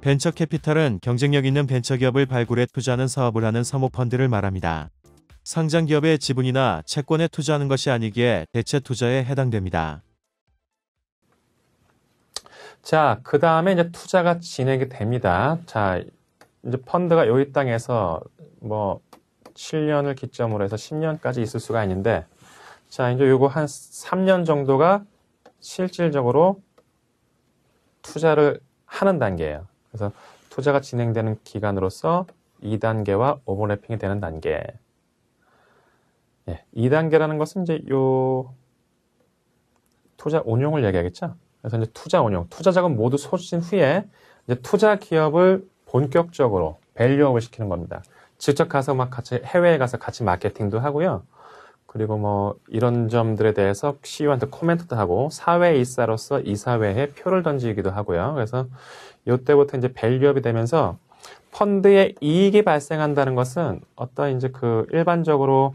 벤처 캐피털은 경쟁력 있는 벤처기업을 발굴해 투자하는 사업을 하는 사모펀드를 말합니다. 상장 기업의 지분이나 채권에 투자하는 것이 아니기에 대체 투자에 해당됩니다. 자, 그 다음에 이제 투자가 진행이 됩니다. 자, 이제 펀드가 요기 땅에서 뭐 7년을 기점으로 해서 10년까지 있을 수가 있는데, 자, 이제 요거 한 3년 정도가 실질적으로 투자를 하는 단계예요. 그래서 투자가 진행되는 기간으로서 2단계와 오버래핑이 되는 단계. 예, 2단계라는 것은 이제 요 투자 운용을 얘기하겠죠. 그래서 이제 투자 운용, 투자 자금 모두 소진 후에 이제 투자 기업을 본격적으로 밸류업을 시키는 겁니다. 직접 가서 막 같이 해외에 가서 같이 마케팅도 하고요. 그리고 뭐 이런 점들에 대해서 CEO한테 코멘트도 하고 사회 이사로서 이사회에 표를 던지기도 하고요. 그래서 이때부터 이제 밸류업이 되면서 펀드의 이익이 발생한다는 것은 어떤 이제 그 일반적으로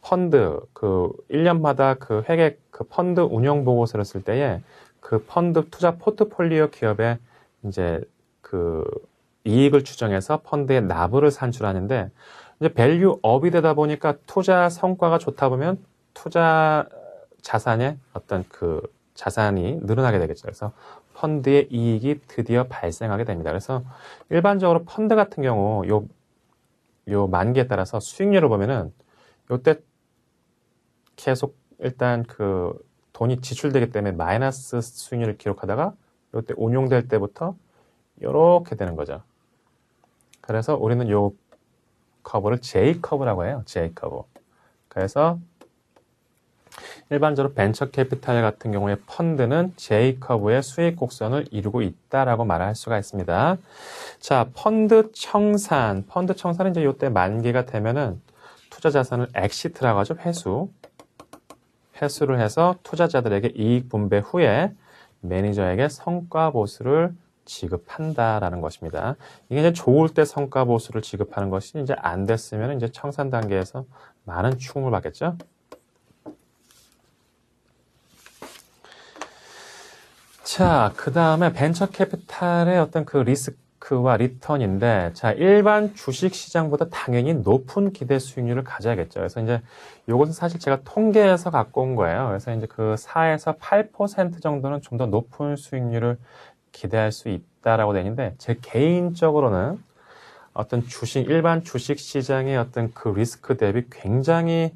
펀드 그 1년마다 그 회계 그 펀드 운영 보고서를 쓸 때에 그 펀드 투자 포트폴리오 기업의 이제 그 이익을 추정해서 펀드의 나부를 산출하는데 이제 밸류업이 되다 보니까 투자 성과가 좋다 보면 투자 자산의 어떤 그 자산이 늘어나게 되겠죠. 그래서 펀드의 이익이 드디어 발생하게 됩니다. 그래서 일반적으로 펀드 같은 경우 요, 요 만기에 따라서 수익률을 보면은 요때 계속 일단 그 돈이 지출되기 때문에 마이너스 수익률을 기록하다가 요때 운용될 때부터 요렇게 되는 거죠. 그래서 우리는 요 커브를 J 커브라고 해요. J 커브. 그래서 일반적으로 벤처 캐피탈 같은 경우에 펀드는 J 커브의 수익 곡선을 이루고 있다라고 말할 수가 있습니다. 자, 펀드 청산. 펀드 청산은 이제 이때 만기가 되면은 투자 자산을 엑시트라고 하죠. 회수. 회수를 해서 투자자들에게 이익 분배 후에 매니저에게 성과 보수를 지급한다라는 것입니다. 이게 이제 좋을 때 성과 보수를 지급하는 것이 이제 안 됐으면 이제 청산 단계에서 많은 추궁을 받겠죠. 자, 그 다음에 벤처 캐피탈의 어떤 그 리스크와 리턴인데, 자, 일반 주식 시장보다 당연히 높은 기대 수익률을 가져야겠죠. 그래서 이제 이것은 사실 제가 통계에서 갖고 온 거예요. 그래서 이제 그 4에서 8% 정도는 좀 더 높은 수익률을 기대할 수 있다라고 되는데 제 개인적으로는 어떤 주식 일반 주식 시장의 어떤 그 리스크 대비 굉장히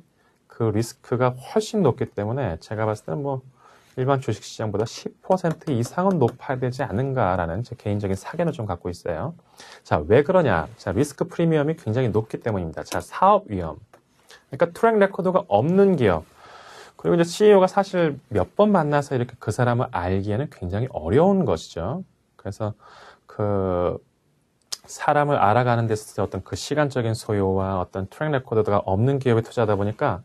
그 리스크가 훨씬 높기 때문에 제가 봤을 때는 뭐 일반 주식 시장보다 10% 이상은 높아야 되지 않은가라는 제 개인적인 사견을 좀 갖고 있어요. 자, 왜 그러냐? 자, 리스크 프리미엄이 굉장히 높기 때문입니다. 자, 사업 위험. 그러니까 트랙 레코드가 없는 기업. 그리고 이제 CEO가 사실 몇 번 만나서 이렇게 그 사람을 알기에는 굉장히 어려운 것이죠. 그래서 그 사람을 알아가는 데 있어서 어떤 그 시간적인 소요와 어떤 트랙 레코드가 없는 기업에 투자하다 보니까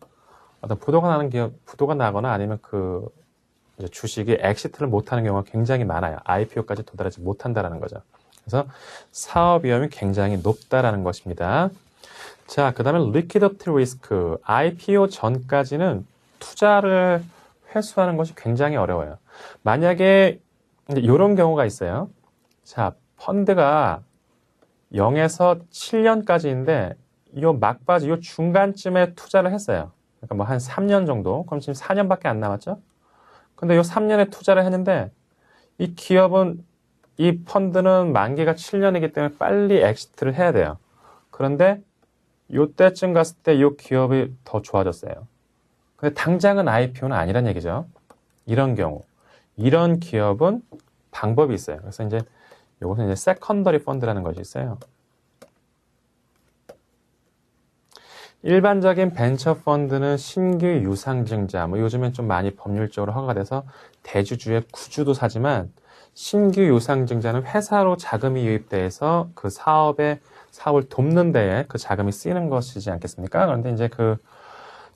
어떤 부도가 나는 기업, 부도가 나거나 아니면 그 주식이 엑시트를 못하는 경우가 굉장히 많아요. IPO까지 도달하지 못한다라는 거죠. 그래서 사업 위험이 굉장히 높다라는 것입니다. 자, 그 다음에 리퀴더티 리스크. IPO 전까지는 투자를 회수하는 것이 굉장히 어려워요. 만약에 이런 경우가 있어요. 자, 펀드가 0에서 7년까지인데 이 막바지, 이 중간쯤에 투자를 했어요. 그러니까 뭐한 3년 정도. 그럼 지금 4년밖에 안 남았죠? 근데 이 3년에 투자를 했는데 이 기업은 이 펀드는 만기가 7년이기 때문에 빨리 엑시트를 해야 돼요. 그런데 이때쯤 갔을 때 이 기업이 더 좋아졌어요. 근데 당장은 IPO는 아니란 얘기죠. 이런 경우, 이런 기업은 방법이 있어요. 그래서 이제 요것은 이제 세컨더리 펀드라는 것이 있어요. 일반적인 벤처 펀드는 신규 유상증자, 뭐 요즘엔 좀 많이 법률적으로 허가 돼서 대주주의 구주도 사지만 신규 유상증자는 회사로 자금이 유입돼서 그 사업에 사업을 돕는 데에 그 자금이 쓰이는 것이지 않겠습니까? 그런데 이제 그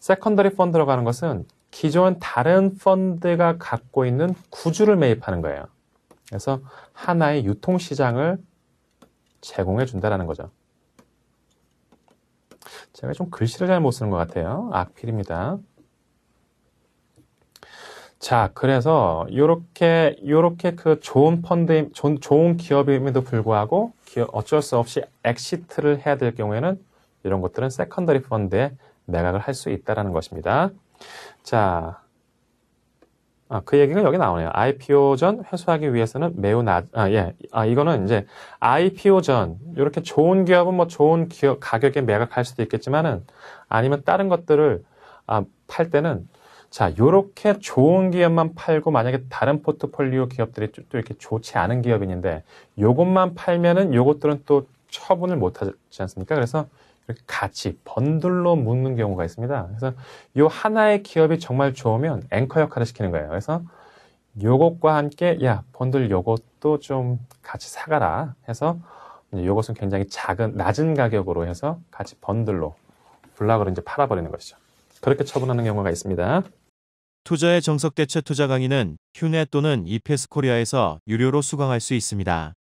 세컨더리 펀드로 가는 것은 기존 다른 펀드가 갖고 있는 구주를 매입하는 거예요. 그래서 하나의 유통시장을 제공해 준다라는 거죠. 제가 좀 글씨를 잘 못 쓰는 것 같아요. 악필입니다. 자, 그래서 요렇게 요렇게 그 좋은 펀드 좋은, 좋은 기업임에도 불구하고 기업 어쩔 수 없이 엑시트를 해야 될 경우에는 이런 것들은 세컨더리 펀드에 매각을 할 수 있다라는 것입니다. 자, 아, 그 얘기가 여기 나오네요. IPO 전 회수하기 위해서는 매우 낮, 아, 예. 아, 이거는 이제 IPO 전, 이렇게 좋은 기업은 뭐 좋은 기업, 가격에 매각할 수도 있겠지만은 아니면 다른 것들을 아, 팔 때는 자, 요렇게 좋은 기업만 팔고 만약에 다른 포트폴리오 기업들이 또 이렇게 좋지 않은 기업인데 요것만 팔면은 요것들은 또 처분을 못 하지 않습니까? 그래서 이렇게 같이 번들로 묶는 경우가 있습니다. 그래서 이 하나의 기업이 정말 좋으면 앵커 역할을 시키는 거예요. 그래서 요것과 함께 야 번들 요것도 좀 같이 사가라 해서 요것은 굉장히 작은 낮은 가격으로 해서 같이 번들로 블락으로 이제 팔아버리는 것이죠. 그렇게 처분하는 경우가 있습니다. 투자의 정석 대체 투자 강의는 휴넷 또는 이페스 코리아에서 유료로 수강할 수 있습니다.